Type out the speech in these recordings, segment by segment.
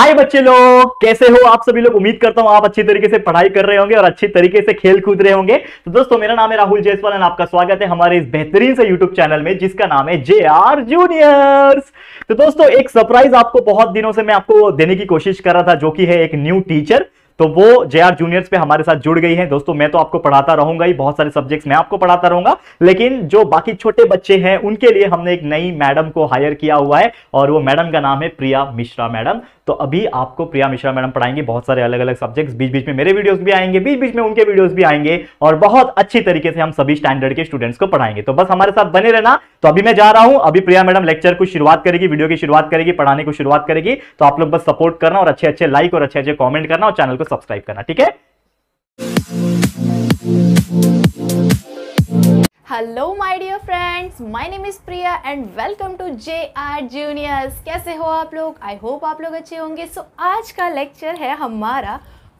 हाय बच्चे लोग कैसे हो आप सभी लोग उम्मीद करता हूं आप अच्छी तरीके से पढ़ाई कर रहे होंगे और अच्छी तरीके से खेल कूद रहे होंगे तो दोस्तों मेरा नाम है राहुल जयसवाल और आपका स्वागत है हमारे इस बेहतरीन से यूट्यूब चैनल में जिसका नाम है जे आर जूनियर्स तो दोस्तों एक सरप्राइज आपको बहुत दिनों से मैं आपको देने की कोशिश कर रहा था जो की है एक न्यू टीचर तो वो जे आर जूनियर्स पे हमारे साथ जुड़ गई है दोस्तों मैं तो आपको पढ़ाता रहूंगा ही बहुत सारे सब्जेक्ट्स मैं आपको पढ़ाता रहूंगा लेकिन जो बाकी छोटे बच्चे हैं उनके लिए हमने एक नई मैडम को हायर किया हुआ है और वो मैडम का नाम है प्रिया मिश्रा मैडम तो अभी आपको प्रिया मिश्रा मैडम पढ़ाएंगे बहुत सारे अलग अलग सब्जेक्ट्स बीच बीच में मेरे वीडियोस भी आएंगे बीच बीच में उनके वीडियोस भी आएंगे और बहुत अच्छी तरीके से हम सभी स्टैंडर्ड के स्टूडेंट्स को पढ़ाएंगे तो बस हमारे साथ बने रहना तो अभी मैं जा रहा हूं अभी प्रिया मैडम लेक्चर को शुरुआत करेगी वीडियो की शुरुआत करेगी पढ़ाने को शुरुआत करेगी तो आप लोग बस सपोर्ट करना और अच्छे अच्छे लाइक और अच्छे अच्छे कॉमेंट करना और चैनल को सब्सक्राइब करना ठीक है hello my dear friends my name is Priya and welcome to J R juniors कैसे हो आप लोग आई होप आप लोग अच्छे होंगे सो so, आज का लेक्चर है हमारा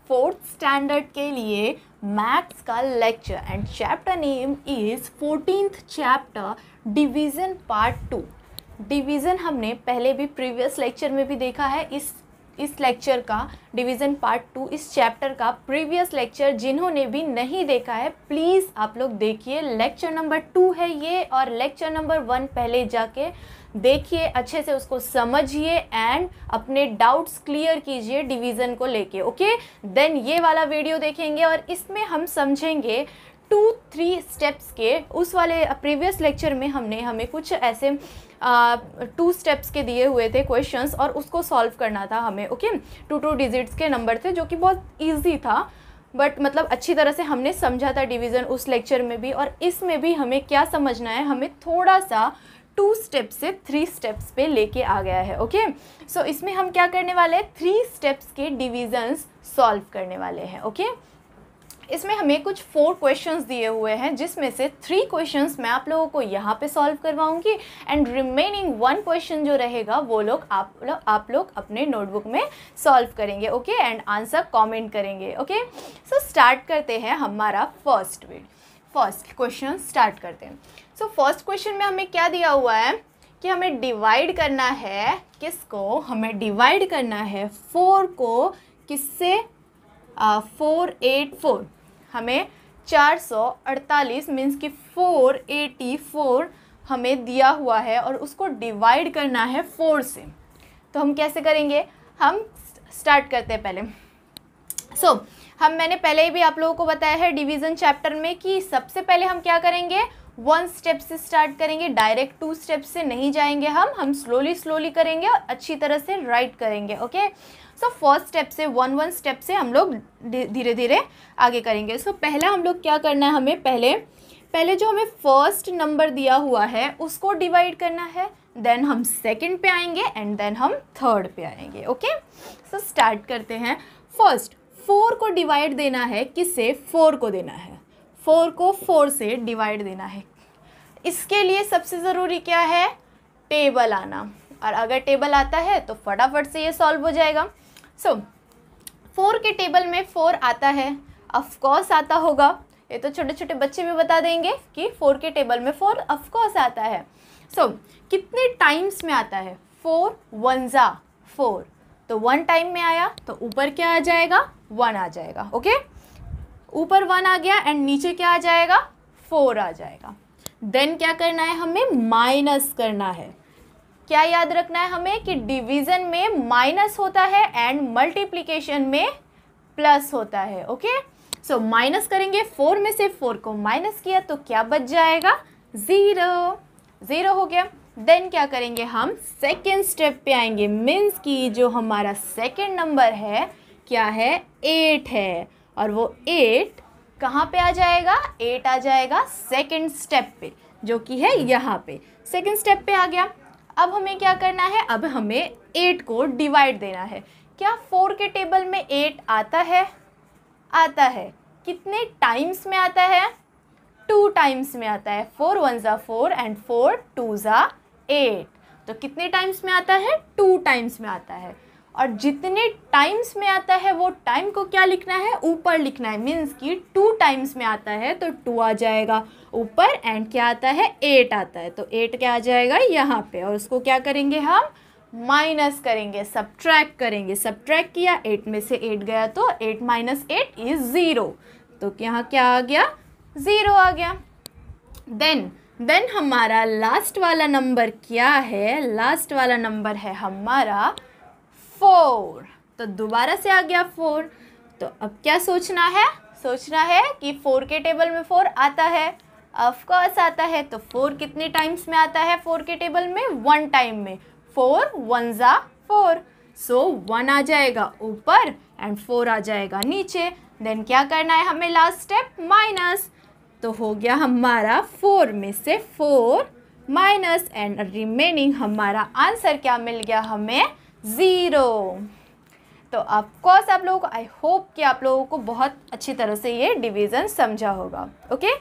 फोर्थ स्टैंडर्ड के लिए मैथ्स का lecture and chapter name is fourteenth chapter division part two division हमने पहले भी प्रीवियस लेक्चर में भी देखा है इस इस लेक्चर का डिवीज़न पार्ट टू इस चैप्टर का प्रीवियस लेक्चर जिन्होंने भी नहीं देखा है प्लीज़ आप लोग देखिए लेक्चर नंबर टू है ये और लेक्चर नंबर वन पहले जाके देखिए अच्छे से उसको समझिए एंड अपने डाउट्स क्लियर कीजिए डिवीज़न को लेके ओके देन ये वाला वीडियो देखेंगे और इसमें हम समझेंगे टू थ्री स्टेप्स के उस वाले प्रीवियस uh, लेक्चर में हमने हमें कुछ ऐसे टू uh, स्टेप्स के दिए हुए थे क्वेश्चंस और उसको सॉल्व करना था हमें ओके टू टू डिजिट्स के नंबर थे जो कि बहुत ईजी था बट मतलब अच्छी तरह से हमने समझा था डिवीज़न उस लेक्चर में भी और इसमें भी हमें क्या समझना है हमें थोड़ा सा टू स्टेप से थ्री स्टेप्स पे लेके आ गया है ओके सो so, इसमें हम क्या करने वाले हैं थ्री स्टेप्स के डिविजन्स सॉल्व करने वाले हैं ओके okay? इसमें हमें कुछ फोर क्वेश्चंस दिए हुए हैं जिसमें से थ्री क्वेश्चंस मैं आप लोगों को यहाँ पे सॉल्व करवाऊंगी एंड रिमेनिंग वन क्वेश्चन जो रहेगा वो लोग आप लोग आप लोग अपने नोटबुक में सॉल्व करेंगे ओके एंड आंसर कॉमेंट करेंगे ओके सो स्टार्ट करते हैं हमारा फर्स्ट वीड फर्स्ट क्वेश्चन स्टार्ट करते हैं सो फर्स्ट क्वेश्चन में हमें क्या दिया हुआ है कि हमें डिवाइड करना है किसको हमें डिवाइड करना है फोर को किससे फोर एट फोर हमें 448 मींस कि 484 हमें दिया हुआ है और उसको डिवाइड करना है फोर से तो हम कैसे करेंगे हम स्टार्ट करते हैं पहले सो so, हम मैंने पहले ही भी आप लोगों को बताया है डिवीज़न चैप्टर में कि सबसे पहले हम क्या करेंगे वन स्टेप से स्टार्ट करेंगे डायरेक्ट टू स्टेप से नहीं जाएंगे हम हम स्लोली स्लोली करेंगे और अच्छी तरह से राइट करेंगे ओके सो फर्स्ट स्टेप से वन वन स्टेप से हम लोग धीरे धीरे आगे करेंगे सो so, पहला हम लोग क्या करना है हमें पहले पहले जो हमें फर्स्ट नंबर दिया हुआ है उसको डिवाइड करना है देन हम सेकेंड पे आएंगे एंड देन हम थर्ड पे आएंगे ओके सो स्टार्ट करते हैं फर्स्ट फोर को डिवाइड देना है किसे फोर को देना है फोर को फोर से डिवाइड देना है इसके लिए सबसे ज़रूरी क्या है टेबल आना और अगर टेबल आता है तो फटाफट से ये सॉल्व हो जाएगा सो so, फोर के टेबल में फोर आता है ऑफकोर्स आता होगा ये तो छोटे छोटे बच्चे भी बता देंगे कि फोर के टेबल में फोर ऑफकोर्स आता है सो so, कितने टाइम्स में आता है फोर वन ज़ा फोर तो वन टाइम में आया तो ऊपर क्या आ जाएगा वन आ जाएगा ओके ऊपर वन आ गया एंड नीचे क्या आ जाएगा फोर आ जाएगा देन क्या करना है हमें माइनस करना है क्या याद रखना है हमें कि डिवीज़न में माइनस होता है एंड मल्टीप्लीकेशन में प्लस होता है ओके सो माइनस करेंगे फोर में से फोर को माइनस किया तो क्या बच जाएगा ज़ीरो ज़ीरो हो गया देन क्या करेंगे हम सेकेंड स्टेप पे आएंगे मीन्स कि जो हमारा सेकेंड नंबर है क्या है एट है और वो एट कहाँ पे आ जाएगा एट आ जाएगा सेकेंड स्टेप पे जो कि है यहाँ पे सेकेंड स्टेप पे आ गया अब हमें क्या करना है अब हमें एट को डिवाइड देना है क्या फोर के टेबल में एट आता है आता है कितने टाइम्स में आता है टू टाइम्स में आता है फोर वन ज़ा फोर एंड फोर टू ज़ा एट तो कितने टाइम्स में आता है टू टाइम्स में आता है और जितने टाइम्स में आता है वो टाइम को क्या लिखना है ऊपर लिखना है मीन्स कि टू टाइम्स में आता है तो टू आ जाएगा ऊपर एंड क्या आता है एट आता है तो एट क्या आ जाएगा यहाँ पे और उसको क्या करेंगे हम माइनस करेंगे सब्ट्रैक्ट करेंगे सब्ट्रैक्ट किया एट में से एट गया तो eight minus eight is zero तो यहाँ क्या आ गया ज़ीरो आ गया देन देन हमारा लास्ट वाला नंबर क्या है लास्ट वाला नंबर है हमारा फोर तो दोबारा से आ गया फोर तो अब क्या सोचना है सोचना है कि फोर के टेबल में फोर आता है ऑफकोर्स आता है तो फोर कितने टाइम्स में आता है फोर के टेबल में वन टाइम में फोर वन ज़ा फोर सो वन आ जाएगा ऊपर एंड फोर आ जाएगा नीचे देन क्या करना है हमें लास्ट स्टेप माइनस तो हो गया हमारा फोर में से फोर माइनस एंड रिमेनिंग हमारा आंसर क्या मिल गया हमें ज़ीरो तो ऑफकोर्स आप लोगों को आई होप कि आप लोगों को बहुत अच्छी तरह से ये डिवीज़न समझा होगा ओके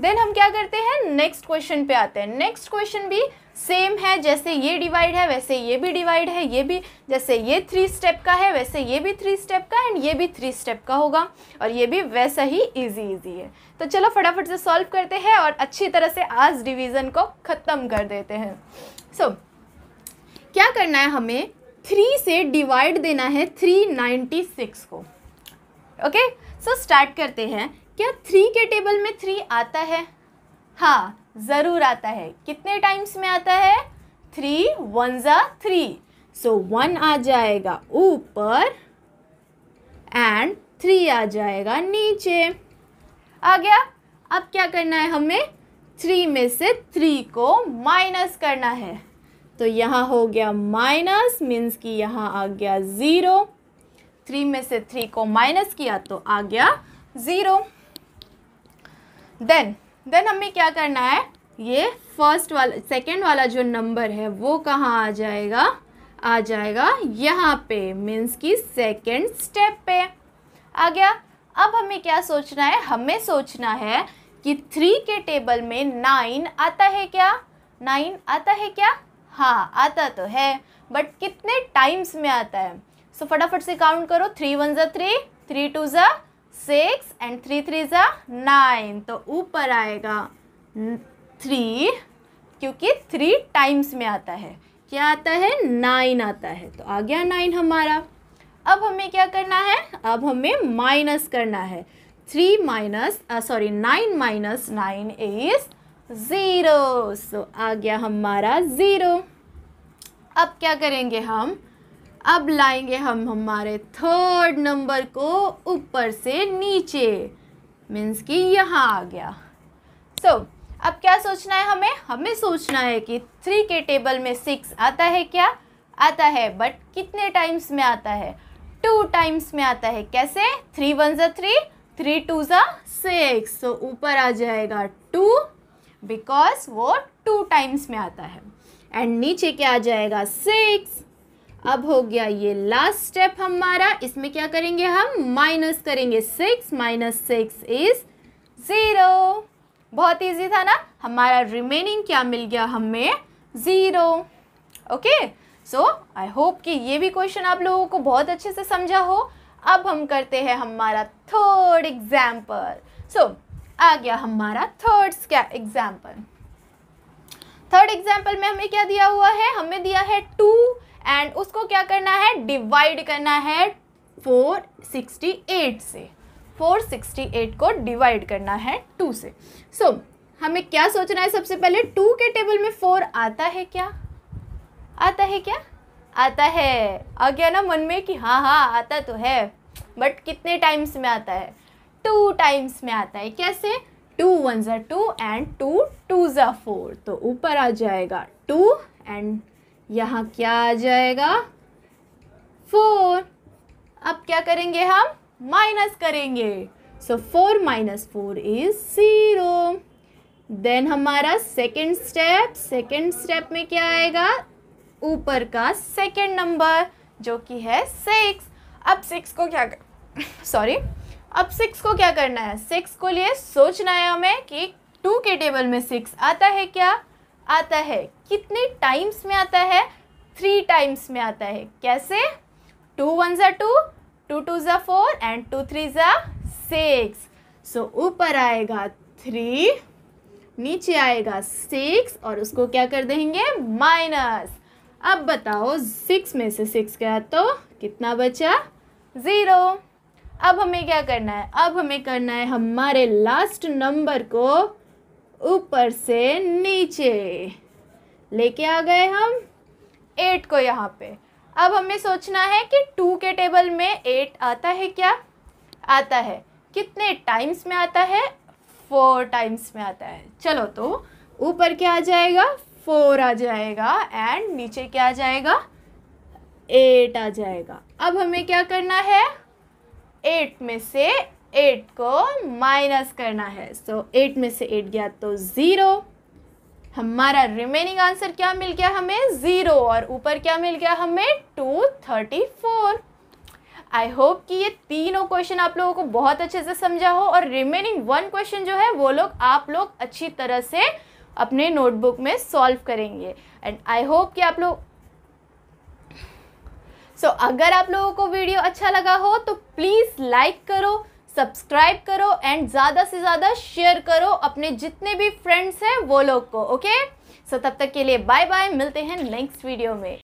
देन हम क्या करते हैं नेक्स्ट क्वेश्चन पे आते हैं नेक्स्ट क्वेश्चन भी सेम है जैसे ये डिवाइड है वैसे ये भी डिवाइड है ये भी जैसे ये थ्री स्टेप का है वैसे ये भी थ्री स्टेप का एंड ये भी थ्री स्टेप का होगा और ये भी वैसा ही इजी इजी है तो चलो फटाफट से सॉल्व करते हैं और अच्छी तरह से आज डिवीज़न को ख़त्म कर देते हैं सो so, क्या करना है हमें थ्री से डिवाइड देना है थ्री नाइन्टी सिक्स को ओके सो स्टार्ट करते हैं क्या थ्री के टेबल में थ्री आता है हाँ ज़रूर आता है कितने टाइम्स में आता है थ्री वन ज़ा थ्री सो वन आ जाएगा ऊपर एंड थ्री आ जाएगा नीचे आ गया अब क्या करना है हमें थ्री में से थ्री को माइनस करना है तो यहाँ हो गया माइनस मीन्स कि यहाँ आ गया ज़ीरो थ्री में से थ्री को माइनस किया तो आ गया ज़ीरो देन देन हमें क्या करना है ये फर्स्ट वाला सेकेंड वाला जो नंबर है वो कहाँ आ जाएगा आ जाएगा यहाँ पे मीन्स कि सेकेंड स्टेप पे आ गया अब हमें क्या सोचना है हमें सोचना है कि थ्री के टेबल में नाइन आता है क्या नाइन आता है क्या हाँ आता तो है बट कितने टाइम्स में आता है सो so, फटाफट से काउंट करो थ्री वन ज़ा थ्री थ्री टू ज़ा सिक्स एंड थ्री थ्री ज़ा नाइन तो ऊपर आएगा थ्री क्योंकि थ्री टाइम्स में आता है क्या आता है नाइन आता है तो आ गया नाइन हमारा अब हमें क्या करना है अब हमें माइनस करना है three minus sorry nine minus nine is zero so आ गया हमारा ज़ीरो अब क्या करेंगे हम अब लाएंगे हम हमारे थर्ड नंबर को ऊपर से नीचे मीन्स कि यहाँ आ गया सो so, अब क्या सोचना है हमें हमें सोचना है कि थ्री के टेबल में सिक्स आता है क्या आता है बट कितने टाइम्स में आता है टू टाइम्स में आता है कैसे थ्री वन ज़ा थ्री थ्री टू ज़ा सिक्स सो ऊपर आ जाएगा टू बिकॉज वो टू टाइम्स में आता है एंड नीचे क्या आ जाएगा सिक्स अब हो गया ये लास्ट स्टेप हमारा इसमें क्या करेंगे हम माइनस करेंगे six minus six is zero बहुत इजी था ना हमारा रिमेनिंग क्या मिल गया हमें zero okay so I hope कि ये भी क्वेश्चन आप लोगों को बहुत अच्छे से समझा हो अब हम करते हैं हमारा थर्ड एग्जाम्पल सो so, आ गया हमारा थर्ड एग्जाम्पल थर्ड एग्जाम्पल में हमें क्या दिया हुआ है हमें दिया है टू एंड उसको क्या करना है डिवाइड करना है फोर सिक्सटी एट से फोर सिक्सटी एट को डिवाइड करना है टू से सो so, हमें क्या सोचना है सबसे पहले टू के टेबल में फोर आता है क्या आता है क्या आता है आ गया ना मन में कि हाँ हाँ आता तो है बट कितने टाइम्स में आता है टू टाइम्स में आता है कैसे टू वन ज़ा टू एंड टू टू ज़ा फोर तो ऊपर आ जाएगा टू एंड यहाँ क्या आ जाएगा फोर अब क्या करेंगे हम माइनस करेंगे so four minus four is zero then हमारा सेकेंड स्टेप सेकेंड स्टेप में क्या आएगा ऊपर का सेकेंड नंबर जो कि है सिक्स अब सिक्स को क्या सॉरी अब सिक्स को क्या करना है सिक्स को लिए सोचना है हमें कि टू के टेबल में सिक्स आता है क्या आता है कितने टाइम्स में आता है थ्री टाइम्स में आता है कैसे टू वन ज़ा टू टू टू ज़ा फोर एंड टू थ्री ज़ा सिक्स सो ऊपर आएगा थ्री नीचे आएगा सिक्स और उसको क्या कर देंगे माइनस अब बताओ सिक्स में से सिक्स गया तो कितना बचा ज़ीरो अब हमें क्या करना है अब हमें करना है हमारे लास्ट नंबर को ऊपर से नीचे लेके आ गए हम एट को यहाँ पे अब हमें सोचना है कि टू के टेबल में एट आता है क्या आता है कितने टाइम्स में आता है फोर टाइम्स में आता है चलो तो ऊपर क्या आ जाएगा फोर आ जाएगा एंड नीचे क्या आ जाएगा एट आ जाएगा अब हमें क्या करना है एट में से एट को माइनस करना है सो so, एट में से एट गया तो ज़ीरो हमारा रिमेनिंग आंसर क्या मिल गया हमें ज़ीरो और ऊपर क्या मिल गया हमें two thirty four I hope कि ये तीनों क्वेश्चन आप लोगों को बहुत अच्छे से समझा हो और रिमेनिंग वन क्वेश्चन जो है वो लोग आप लोग अच्छी तरह से अपने नोटबुक में सॉल्व करेंगे एंड आई होप कि आप लोग सो so, अगर आप लोगों को वीडियो अच्छा लगा हो तो प्लीज़ लाइक करो सब्सक्राइब करो एंड ज़्यादा से ज़्यादा शेयर करो अपने जितने भी फ्रेंड्स हैं वो लोग को ओके सो so, तब तक के लिए बाय बाय मिलते हैं नेक्स्ट वीडियो में